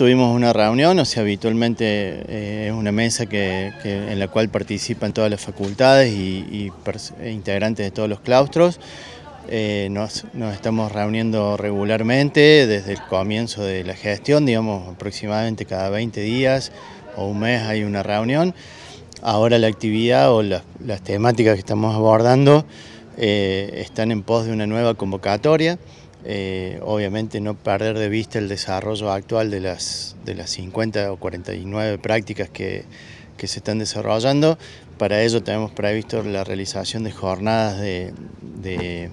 Tuvimos una reunión, o sea, habitualmente eh, es una mesa que, en la cual participan todas las facultades y, e integrantes de todos los claustros. Eh, nos, estamos reuniendo regularmente desde el comienzo de la gestión, digamos aproximadamente cada 20 días o un mes hay una reunión. Ahora la actividad o las, temáticas que estamos abordando eh, están en pos de una nueva convocatoria eh, obviamente no perder de vista el desarrollo actual de las, 50 o 49 prácticas que, se están desarrollando. Para ello tenemos previsto la realización de jornadas de,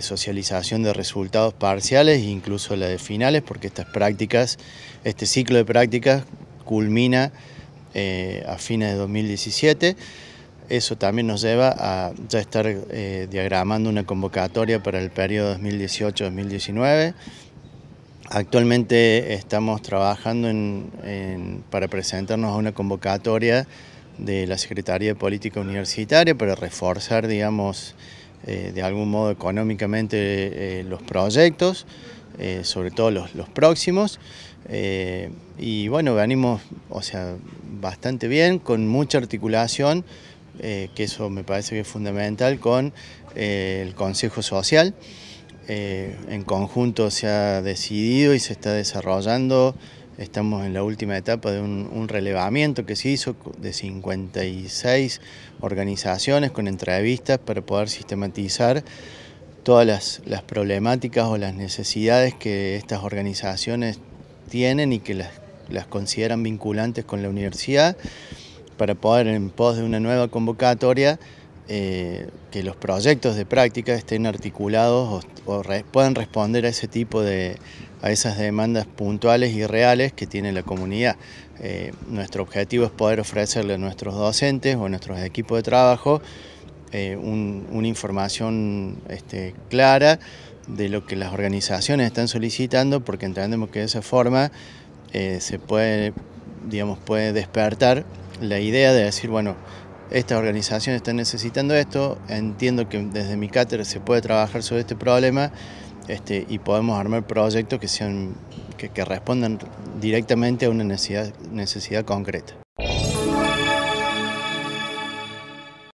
socialización de resultados parciales e incluso la de finales, porque estas prácticas, este ciclo de prácticas culmina eh, a fines de 2017 eso también nos lleva a ya estar eh, diagramando una convocatoria para el periodo 2018-2019. Actualmente estamos trabajando para presentarnos a una convocatoria de la Secretaría de Política Universitaria para reforzar, digamos, eh, de algún modo económicamente eh, los proyectos, sobre todo los, próximos. y bueno, venimos, o sea, bastante bien, con mucha articulación eh, que eso me parece que es fundamental, con eh, el Consejo Social. Eh, en conjunto se ha decidido y se está desarrollando, estamos en la última etapa de un, relevamiento que se hizo de 56 organizaciones con entrevistas para poder sistematizar todas las, problemáticas o las necesidades que estas organizaciones tienen y que las consideran vinculantes con la universidad para poder, en pos de una nueva convocatoria, eh, que los proyectos de práctica estén articulados o, puedan responder a ese tipo de, a esas demandas puntuales y reales que tiene la comunidad. Eh, nuestro objetivo es poder ofrecerle a nuestros docentes o a nuestros equipos de trabajo eh, una información este, clara de lo que las organizaciones están solicitando porque entendemos que de esa forma se puede, digamos, puede despertar la idea de decir, bueno, esta organización está necesitando esto, entiendo que desde mi cátedra se puede trabajar sobre este problema este, y podemos armar proyectos que, sean, respondan directamente a una necesidad concreta.